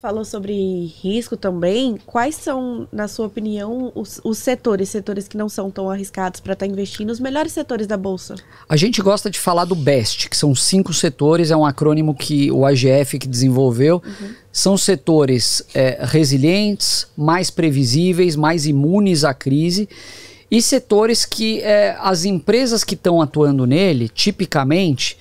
falou sobre risco também. Quais são, na sua opinião, os, os setores, setores que não são tão arriscados para estar tá investindo, os melhores setores da Bolsa? A gente gosta de falar do BEST, que são cinco setores, é um acrônimo que o AGF que desenvolveu. Uhum. São setores é, resilientes, mais previsíveis, mais imunes à crise. E setores que é, as empresas que estão atuando nele, tipicamente,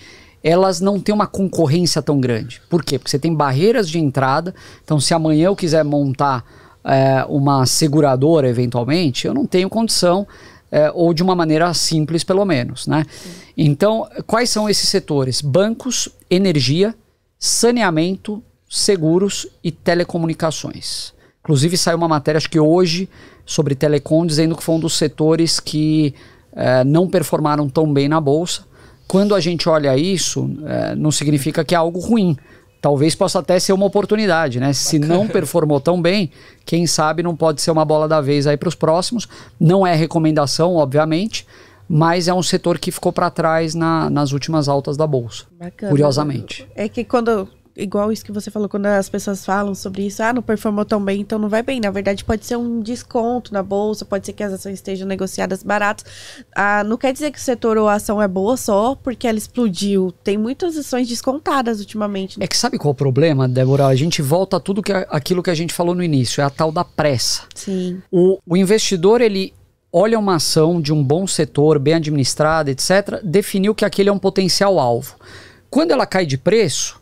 elas não têm uma concorrência tão grande. Por quê? Porque você tem barreiras de entrada. Então, se amanhã eu quiser montar é, uma seguradora, eventualmente, eu não tenho condição é, ou de uma maneira simples, pelo menos. Né? Então, quais são esses setores? Bancos, energia, saneamento, seguros e telecomunicações. Inclusive, saiu uma matéria, acho que hoje, sobre telecom, dizendo que foi um dos setores que é, não performaram tão bem na bolsa quando a gente olha isso, é, não significa que é algo ruim. Talvez possa até ser uma oportunidade, né? Se não performou tão bem, quem sabe não pode ser uma bola da vez aí para os próximos. Não é recomendação, obviamente, mas é um setor que ficou para trás na, nas últimas altas da bolsa. Bacana. Curiosamente. É que quando igual isso que você falou, quando as pessoas falam sobre isso, ah, não performou tão bem, então não vai bem. Na verdade, pode ser um desconto na bolsa, pode ser que as ações estejam negociadas baratas. Ah, não quer dizer que o setor ou a ação é boa só porque ela explodiu. Tem muitas ações descontadas ultimamente. Né? É que sabe qual é o problema, Débora? A gente volta a tudo que aquilo que a gente falou no início, é a tal da pressa. Sim. O, o investidor, ele olha uma ação de um bom setor, bem administrada, etc., definiu que aquele é um potencial alvo. Quando ela cai de preço,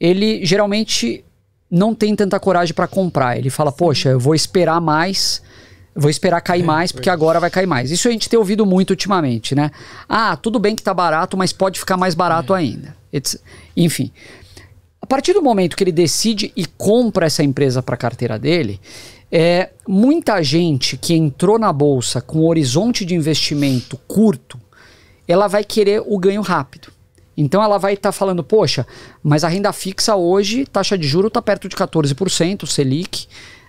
ele geralmente não tem tanta coragem para comprar. Ele fala, poxa, eu vou esperar mais, vou esperar cair é, mais, porque agora vai cair mais. Isso a gente tem ouvido muito ultimamente, né? Ah, tudo bem que tá barato, mas pode ficar mais barato é. ainda. It's, enfim. A partir do momento que ele decide e compra essa empresa para a carteira dele, é, muita gente que entrou na bolsa com um horizonte de investimento curto, ela vai querer o ganho rápido. Então ela vai estar tá falando, poxa, mas a renda fixa hoje, taxa de juro está perto de 14%, Selic.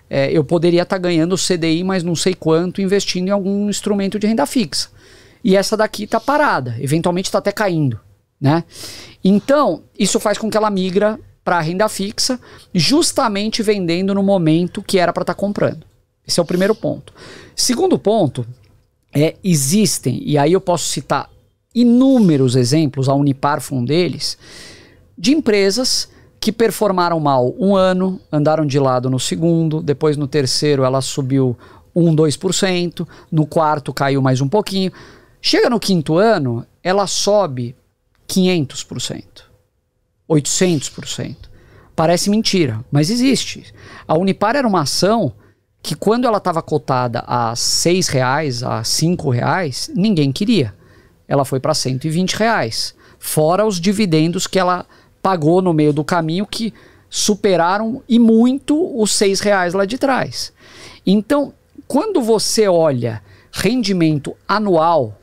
É, eu poderia estar tá ganhando CDI, mas não sei quanto, investindo em algum instrumento de renda fixa. E essa daqui está parada, eventualmente está até caindo. Né? Então, isso faz com que ela migra para a renda fixa, justamente vendendo no momento que era para estar tá comprando. Esse é o primeiro ponto. Segundo ponto, é, existem, e aí eu posso citar inúmeros exemplos, a Unipar foi um deles, de empresas que performaram mal um ano, andaram de lado no segundo, depois no terceiro ela subiu 1, 2%, no quarto caiu mais um pouquinho. Chega no quinto ano, ela sobe 500%, 800%. Parece mentira, mas existe. A Unipar era uma ação que quando ela estava cotada a R$ 6,00, a R$ 5,00, ninguém queria ela foi para 120 reais. Fora os dividendos que ela pagou no meio do caminho, que superaram e muito os 6 reais lá de trás. Então, quando você olha rendimento anual,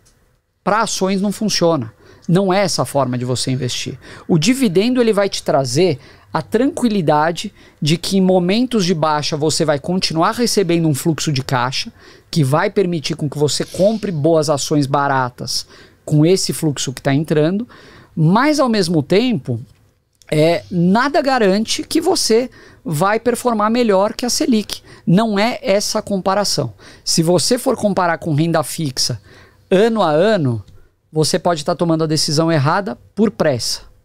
para ações não funciona. Não é essa a forma de você investir. O dividendo ele vai te trazer a tranquilidade de que em momentos de baixa você vai continuar recebendo um fluxo de caixa que vai permitir com que você compre boas ações baratas com esse fluxo que está entrando, mas ao mesmo tempo, é, nada garante que você vai performar melhor que a Selic. Não é essa a comparação. Se você for comparar com renda fixa ano a ano, você pode estar tá tomando a decisão errada por pressa.